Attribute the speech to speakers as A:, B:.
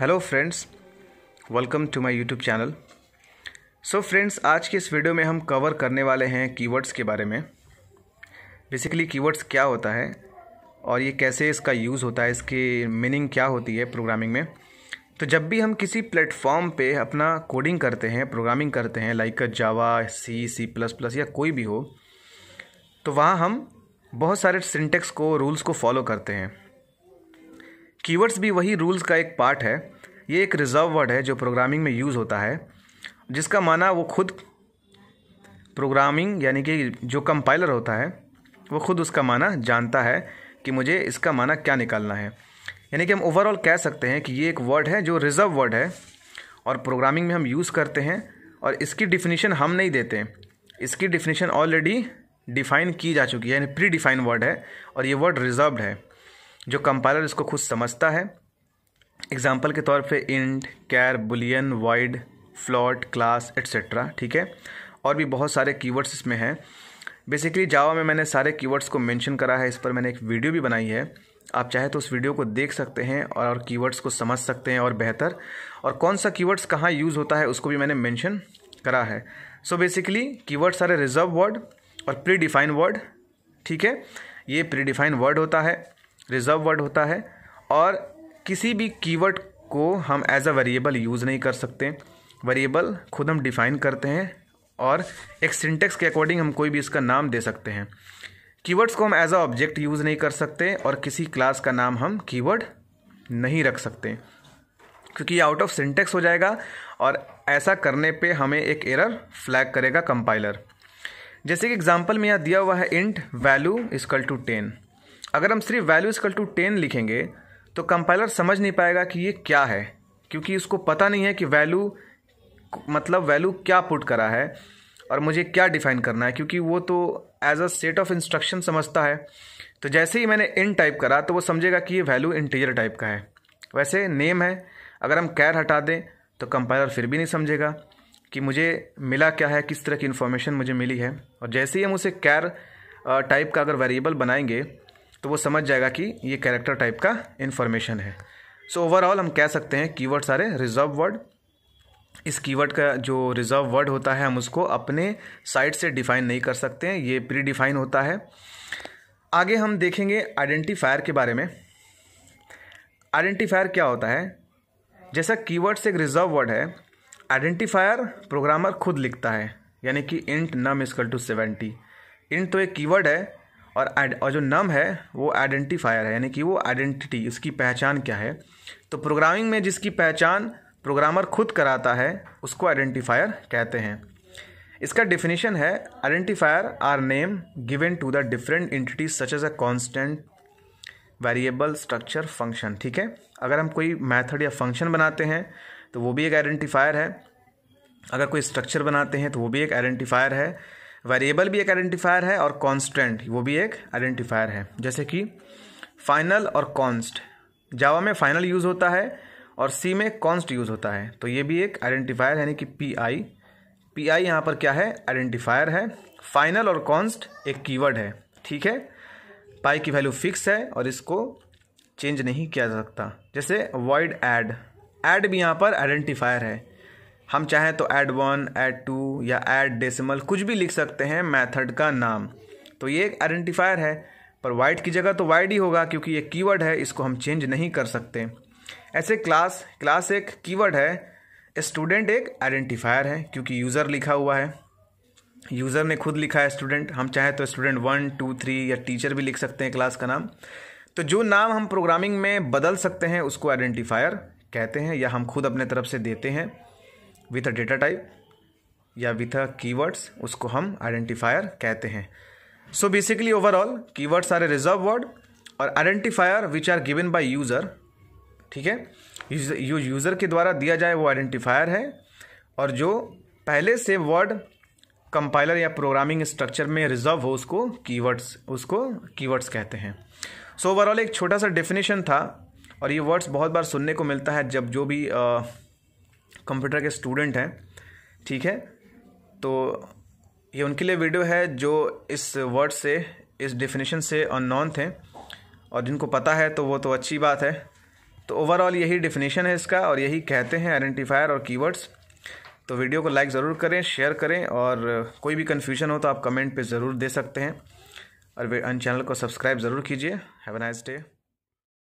A: hello friends welcome to my YouTube channel so friends आज के इस वीडियो में हम कवर करने वाले हैं कीवर्ड्स के बारे में बेसिकली कीवर्ड्स क्या होता है और ये कैसे इसका यूज़ होता है इसकी मीनिंग क्या होती है प्रोग्रामिंग में तो जब भी हम किसी प्लेटफॉर्म पे अपना कोडिंग करते हैं प्रोग्रामिंग करते हैं like Java C C plus plus या कोई भी हो तो वहाँ हम बहुत सारे सिंटेक्स को रूल्स को फॉलो करते हैं कीवर्ड्स भी वही रूल्स का एक पार्ट है ये एक रिजर्व वर्ड है जो प्रोग्रामिंग में यूज़ होता है जिसका माना वो खुद प्रोग्रामिंग यानी कि जो कंपाइलर होता है वो खुद उसका माना जानता है कि मुझे इसका माना क्या निकालना है यानी कि हम ओवरऑल कह सकते हैं कि ये एक वर्ड है जो रिज़र्व वर्ड है और प्रोग्रामिंग में हम यूज़ करते हैं और इसकी डिफिनीशन हम नहीं देते इसकी डिफिनीशन ऑलरेडी डिफ़ाइन की जा चुकी है यानी प्री डिफाइन वर्ड है और ये वर्ड रिज़र्व है जो कंपाइलर इसको खुद समझता है एग्जाम्पल के तौर पे int char boolean void float class etcetera ठीक है और भी बहुत सारे कीवर्ड्स इसमें हैं बेसिकली जावा में मैंने सारे कीवर्ड्स को मेंशन करा है इस पर मैंने एक वीडियो भी बनाई है आप चाहे तो उस वीडियो को देख सकते हैं और कीवर्ड्स को समझ सकते हैं और बेहतर और कौन सा कीवर्ड्स कहाँ यूज़ होता है उसको भी मैंने मेंशन करा है सो बेसिकली कीवर्ड्स सारे रिजर्व वर्ड और प्री डिफाइन वर्ड ठीक है ये प्री डिफाइन वर्ड होता है रिजर्व वर्ड होता है और किसी भी कीवर्ड को हम एज अ वेरिएबल यूज़ नहीं कर सकते वेरिएबल खुद हम डिफाइन करते हैं और एक सिंटेक्स के अकॉर्डिंग हम कोई भी इसका नाम दे सकते हैं कीवर्ड्स को हम एज अ ऑब्जेक्ट यूज़ नहीं कर सकते और किसी क्लास का नाम हम कीवर्ड नहीं रख सकते क्योंकि ये आउट ऑफ सिंटेक्स हो जाएगा और ऐसा करने पे हमें एक एरर फ्लैग करेगा कंपाइलर जैसे कि एग्जांपल में यहाँ दिया हुआ है int value equal to ten अगर हम सिर्फ वैल्यू इजकल टू टेन लिखेंगे तो कंपाइलर समझ नहीं पाएगा कि ये क्या है क्योंकि उसको पता नहीं है कि वैल्यू मतलब वैल्यू क्या पुट करा है और मुझे क्या डिफाइन करना है क्योंकि वो तो as a set of instruction समझता है तो जैसे ही मैंने इन टाइप करा तो वो समझेगा कि ये वैल्यू इंटीजर टाइप का है वैसे नेम है अगर हम कैर हटा दें तो कंपाइलर फिर भी नहीं समझेगा कि मुझे मिला क्या है किस तरह की इन्फॉर्मेशन मुझे मिली है और जैसे ही हम उसे कैर टाइप का अगर वेरिएबल बनाएंगे तो वो समझ जाएगा कि ये कैरेक्टर टाइप का इन्फॉर्मेशन है सो so, ओवरऑल हम कह सकते हैं कीवर्ड सारे रिजर्व वर्ड इस कीवर्ड का जो रिजर्व वर्ड होता है हम उसको अपने साइट से डिफाइन नहीं कर सकते हैं ये प्री डिफाइन होता है आगे हम देखेंगे आइडेंटिफायर के बारे में आइडेंटिफायर क्या होता है जैसा कीवर्ड से एक रिजर्व वर्ड है आइडेंटिफायर प्रोग्रामर खुद लिखता है यानी कि int num equal to seventy int तो एक कीवर्ड है और और जो नम है वो आइडेंटिफायर है यानी कि वो आइडेंटिटी उसकी पहचान क्या है तो प्रोग्रामिंग में जिसकी पहचान प्रोग्रामर खुद कराता है उसको आइडेंटिफायर कहते हैं इसका डिफिनीशन है identifier are name given to the different entities such as a constant variable structure function ठीक है अगर हम कोई मैथड या फंक्शन बनाते हैं तो वो भी एक आइडेंटिफायर है अगर कोई स्ट्रक्चर बनाते हैं तो वो भी एक आइडेंटिफायर है वेरिएबल भी एक आइडेंटिफायर है और कांस्टेंट वो भी एक आइडेंटिफायर है जैसे कि फाइनल और कॉन्स्ट जावा में फाइनल यूज़ होता है और सी में कॉन्स्ट यूज़ होता है तो ये भी एक आइडेंटिफायर यानी कि पी आई पी आई यहाँ पर क्या है आइडेंटिफायर है फाइनल और कॉन्स्ट एक कीवर्ड है ठीक है पाई की वैल्यू फिक्स है और इसको चेंज नहीं किया जा सकता जैसे वाइड एड एड भी यहाँ पर आइडेंटिफायर है हम चाहें तो ऐड वन ऐड टू या ऐड डेसिमल कुछ भी लिख सकते हैं मेथड का नाम तो ये एक आइडेंटिफायर है पर वाइड की जगह तो वाइड ही होगा क्योंकि ये कीवर्ड है इसको हम चेंज नहीं कर सकते ऐसे क्लास क्लास एक कीवर्ड है स्टूडेंट एक आइडेंटिफायर है क्योंकि यूज़र लिखा हुआ है यूज़र ने खुद लिखा है स्टूडेंट हम चाहें तो स्टूडेंट वन टू थ्री या टीचर भी लिख सकते हैं क्लास का नाम तो जो नाम हम प्रोग्रामिंग में बदल सकते हैं उसको आइडेंटिफायर कहते हैं या हम खुद अपने तरफ से देते हैं विथ अ डेटा टाइप या विथ अ कीवर्ड्स उसको हम आइडेंटिफायर कहते हैं so basically overall keywords are a reserve word और identifier which are given by user ठीक है यूजर यूज़र के द्वारा दिया जाए वो आइडेंटिफायर है और जो पहले से वर्ड कंपाइलर या प्रोग्रामिंग स्ट्रक्चर में रिजर्व हो उसको कीवर्ड्स उसको कीवर्ड्स कहते हैं सो so, ओवरऑल एक छोटा सा डेफिनेशन था और ये वर्ड्स बहुत बार सुनने को मिलता है जब जो भी uh, कंप्यूटर के स्टूडेंट हैं ठीक है तो ये उनके लिए वीडियो है जो इस वर्ड से इस डिफिनेशन से अननोन थे और जिनको पता है तो वो तो अच्छी बात है तो ओवरऑल यही डिफिनेशन है इसका और यही कहते हैं आइडेंटिफायर और कीवर्ड्स तो वीडियो को लाइक ज़रूर करें शेयर करें और कोई भी कन्फ्यूजन हो तो आप कमेंट पर ज़रूर दे सकते हैं और चैनल को सब्सक्राइब ज़रूर कीजिए हैव नाइस डे